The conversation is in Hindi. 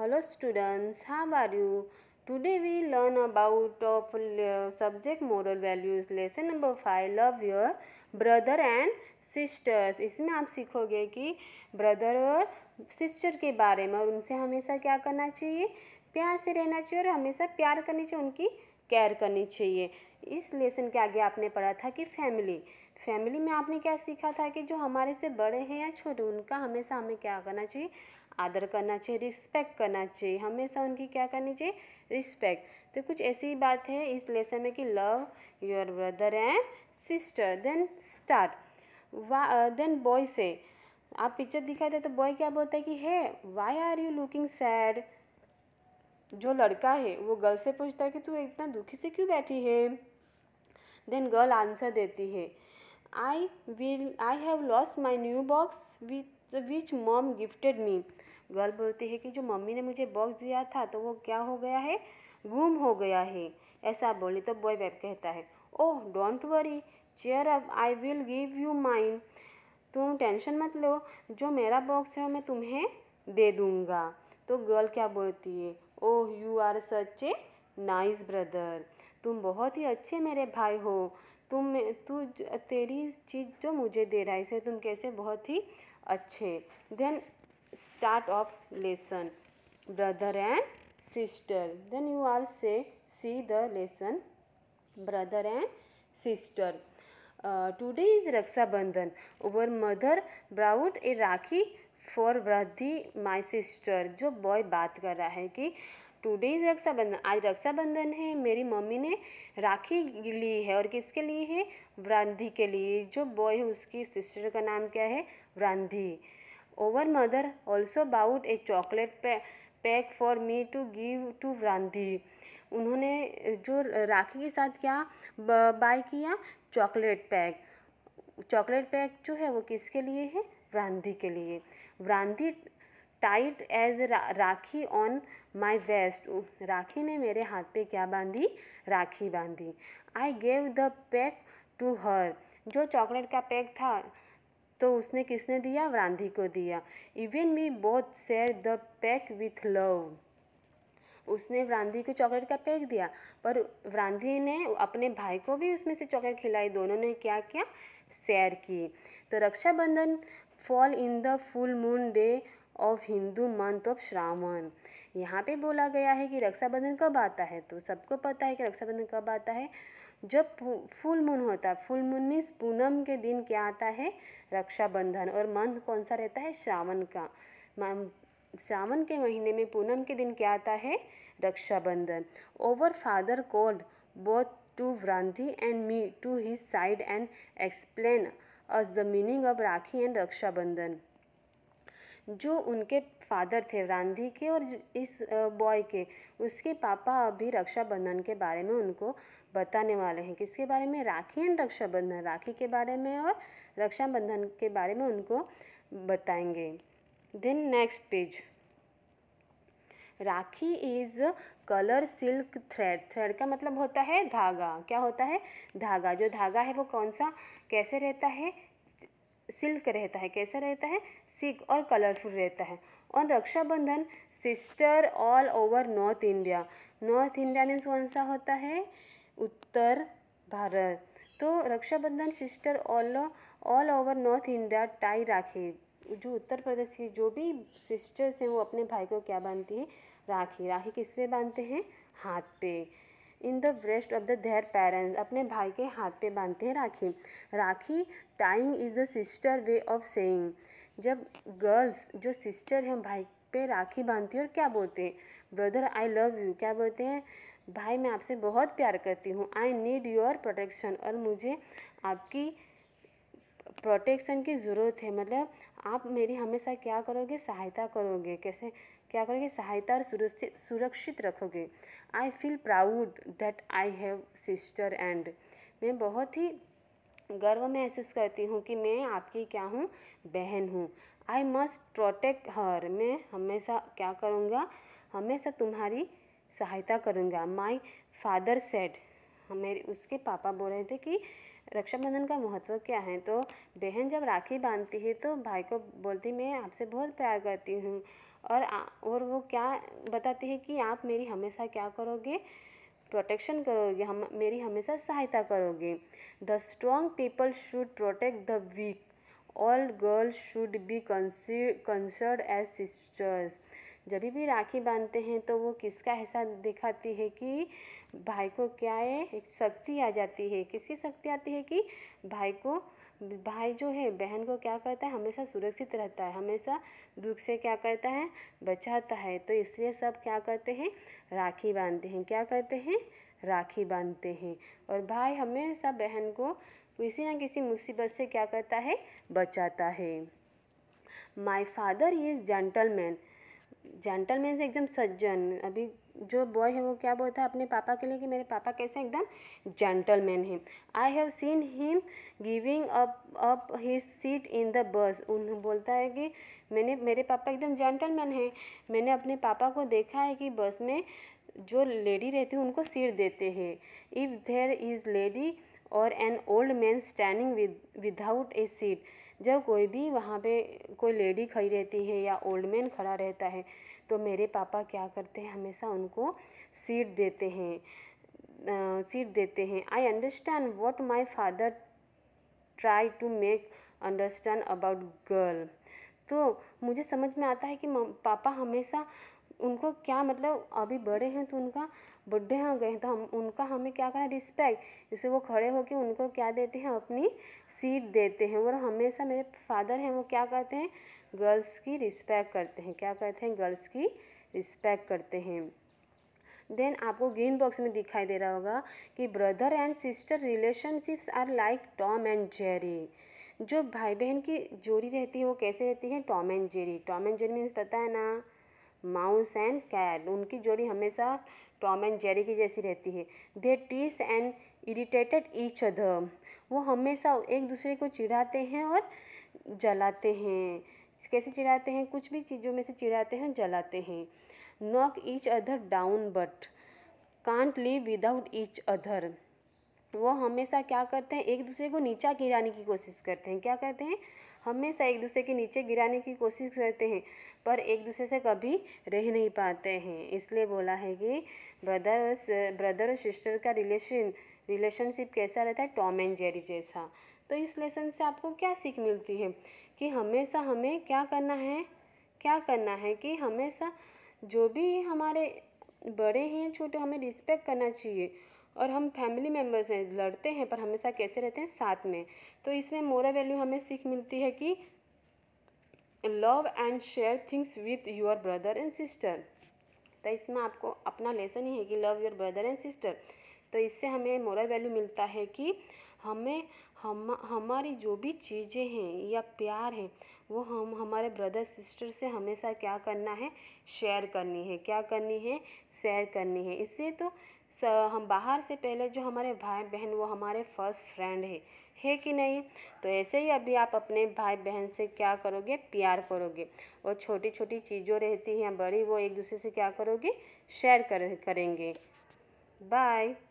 hello students how are you today we learn about of subject moral values lesson number five love your brother and sisters इसमें आप सीखोगे कि ब्रदर और सिस्टर के बारे में और उनसे हमेशा क्या करना चाहिए प्यार से रहना चाहिए और हमेशा प्यार करनी चाहिए उनकी केयर करनी चाहिए इस लेसन के आगे आपने पढ़ा था कि फैमिली फैमिली में आपने क्या सीखा था कि जो हमारे से बड़े हैं या छोटे उनका हमेशा हमें क्या करना चाहिए आदर करना चाहिए रिस्पेक्ट करना चाहिए हमेशा उनकी क्या करनी चाहिए रिस्पेक्ट तो कुछ ऐसी बात है इस लेसन में कि love your brother and sister then start वा देन बॉय से आप पिक्चर दिखाते तो बॉय क्या बोलता है कि है why are you looking sad जो लड़का है वो गर्ल से पूछता है कि तू इतना दुखी से क्यों बैठी है देन गर्ल आंसर देती है I will I have lost my new box which which mom gifted me girl बोलती है कि जो मम्मी ने मुझे बॉक्स दिया था तो वो क्या हो गया है गुम हो गया है ऐसा बोली तो बॉय बैब कहता है oh don't worry cheer up I will give you mine तुम टेंशन मत लो जो मेरा बॉक्स है मैं तुम्हें दे दूँगा तो गर्ल क्या बोलती है oh you are such a nice brother तुम बहुत ही अच्छे मेरे भाई हो तुम तू तेरी चीज़ जो मुझे दे रहा है इसे तुम कैसे बहुत ही अच्छे then start of lesson brother and sister then you all say see the lesson brother and sister uh, today is raksha bandhan our mother brought a rakhi for vradhi my sister jo boy baat kar raha hai ki today is Raksha Bandhan आज रक्षाबंधन है मेरी मम्मी ने राखी ली है और किसके लिए है व्रांधी के लिए जो बॉय है उसकी सिस्टर का नाम क्या है Vrandhi Our mother also bought a chocolate pack for me to give to Randhi उन्होंने जो राखी के साथ क्या बाय किया चॉकलेट पैक चॉकलेट पैक जो है वो किसके लिए है व्रांधी के लिए Vrandhi tied as rakhi on my waist rakhi ने मेरे हाथ पे क्या बांधी राखी बांधी I gave the pack to her जो चॉकलेट का पैक था तो उसने किसने दिया व्रांधी को दिया even we both share the pack with love उसने व्रांधी को चॉकलेट का पैक दिया पर व्रांधी ने अपने भाई को भी उसमें से चॉकलेट खिलाई दोनों ने क्या किया शेयर की तो Raksha Bandhan fall in the full moon day of Hindu month of Shravan यहाँ पे बोला गया है कि रक्षाबंधन कब आता है तो सबको पता है कि रक्षाबंधन कब आता है जब फुल मून होता है फुल मून मीन्स पूनम के दिन क्या आता है रक्षाबंधन और मंथ कौन सा रहता है श्रावण का श्रावण के महीने में पूनम के दिन क्या आता है Raksha Bandhan our father called both to Bhranti and me to his side and explain us the meaning of rakhi and Raksha Bandhan जो उनके फादर थे रांधी के और इस बॉय के उसके पापा अभी रक्षाबंधन के बारे में उनको बताने वाले हैं किसके बारे में राखी एंड रक्षाबंधन राखी के बारे में और रक्षाबंधन के बारे में उनको बताएंगे then next page rakhi is colour silk thread thread का मतलब होता है धागा क्या होता है धागा जो धागा है वो कौन सा कैसे रहता है सिल्क रहता है कैसा रहता है सिक और कलरफुल रहता है और Raksha Bandhan sister all over North India North India means कौन सा होता है उत्तर भारत तो Raksha Bandhan sister all all over North India tie rakhi जो उत्तर प्रदेश की जो भी सिस्टर्स हैं वो अपने भाई को क्या बांधती है राखी राखी किस पे बांधते हैं हाथ पे in the breast of the their parents अपने भाई के हाथ पे बांधते हैं rakhi rakhi tying is the sister way of saying जब गर्ल्स जो सिस्टर हैं भाई पे राखी बांधती है और क्या बोलते हैं ब्रदर आई लव यू क्या बोलते हैं भाई मैं आपसे बहुत प्यार करती हूँ आई नीड योर प्रोटेक्शन और मुझे आपकी प्रोटेक्शन की ज़रूरत है मतलब आप मेरी हमेशा क्या करोगे सहायता करोगे कैसे क्या करोगे सहायता और सुरक्षित सुरक्षित रखोगे I feel proud that I have sister and मैं बहुत ही गर्व महसूस करती हूँ कि मैं आपकी क्या हूँ बहन हूँ आई मस्ट प्रोटेक्ट हर मैं हमेशा क्या करूँगा हमेशा तुम्हारी सहायता करूँगा माई फादर सेड मेरे उसके पापा बोल रहे थे कि रक्षाबंधन का महत्व क्या है तो बहन जब राखी बांधती है तो भाई को बोलती मैं आपसे बहुत प्यार करती हूँ और और वो क्या बताती है कि आप मेरी हमेशा क्या करोगे प्रोटेक्शन करोगे हम मेरी हमेशा सहायता करोगे the strong people should protect the weak all girls should be concerned as sisters जब भी राखी बांधते हैं तो वो किसका ऐसा दिखाती है कि भाई को क्या है एक शक्ति आ जाती है किसकी शक्ति आती है कि भाई को भाई जो है बहन को क्या करता है हमेशा सुरक्षित रहता है हमेशा दुख से क्या करता है बचाता है तो इसलिए सब क्या करते हैं राखी बांधते हैं क्या करते हैं राखी बांधते हैं और भाई हमेशा बहन को किसी ना किसी मुसीबत से क्या करता है बचाता है my father is gentleman gentleman से एकदम सज्जन अभी जो बॉय है वो क्या बोलता है अपने पापा के लिए कि मेरे पापा कैसे एकदम जेंटलमैन हैं I have seen him giving up up his seat in the bus उन बोलता है कि मैंने मेरे पापा एकदम जेंटलमैन हैं मैंने अपने पापा को देखा है कि बस में जो लेडी रहती है उनको सीट देते हैं इफ़ देर इज़ लेडी और an old man standing with without a seat जब कोई भी वहाँ पे कोई लेडी खड़ी रहती है या ओल्ड मैन खड़ा रहता है तो मेरे पापा क्या करते हैं हमेशा उनको सीट देते हैं सीट देते हैं I understand what my father try to make understand about girl तो मुझे समझ में आता है कि पापा हमेशा उनको क्या मतलब अभी बड़े हैं तो उनका बुढ़े हो गए हैं तो हम उनका हमें क्या करना रिस्पेक्ट जैसे वो खड़े होकर उनको क्या देते हैं अपनी सीट देते हैं और हमेशा मेरे फादर हैं वो क्या करते हैं गर्ल्स की रिस्पेक्ट करते हैं क्या करते हैं गर्ल्स की रिस्पेक्ट करते हैं देन आपको ग्रीन बॉक्स में दिखाई दे रहा होगा कि brother and sister relationships are like Tom and Jerry जो भाई बहन की जोड़ी रहती है वो कैसे रहती है Tom and Jerry Tom and Jerry means पता है ना माउस एंड कैट उनकी जोड़ी हमेशा टॉम एंड जेरी की जैसी रहती है दे टीस एंड इरीटेटेड ईच अदर वो हमेशा एक दूसरे को चिढ़ाते हैं और जलाते हैं कैसे चिढ़ाते हैं कुछ भी चीज़ों में से चिढ़ाते हैं जलाते हैं knock each other down but can't live without each other वो हमेशा क्या करते हैं एक दूसरे को नीचा गिराने की कोशिश करते हैं क्या करते हैं हमेशा एक दूसरे के नीचे गिराने की कोशिश करते हैं पर एक दूसरे से कभी रह नहीं पाते हैं इसलिए बोला है कि ब्रदर और ब्रदर और सिस्टर का रिलेशन रिलेशनशिप कैसा रहता है टॉम एंड जेरी जैसा तो इस लेसन से आपको क्या सीख मिलती है कि हमेशा हमें क्या करना है क्या करना है कि हमेशा जो भी हमारे बड़े हैं छोटे हमें रिस्पेक्ट करना चाहिए और हम फैमिली मेम्बर्स हैं लड़ते हैं पर हमेशा कैसे रहते हैं साथ में तो इसमें मोरल वैल्यू हमें सीख मिलती है कि love and share things with your brother and sister तो इसमें आपको अपना लेसन ही है कि love your brother and sister तो इससे हमें मोरल वैल्यू मिलता है कि हमें हम हमारी जो भी चीज़ें हैं या प्यार है वो हम हमारे ब्रदर सिस्टर से हमेशा क्या करना है शेयर करनी है क्या करनी है शेयर करनी है इससे तो हम बाहर से पहले जो हमारे भाई बहन वो हमारे फर्स्ट फ्रेंड है है कि नहीं तो ऐसे ही अभी आप अपने भाई बहन से क्या करोगे प्यार करोगे और छोटी छोटी चीज़ों रहती हैं बड़ी वो एक दूसरे से क्या करोगे शेयर कर, करेंगे बाय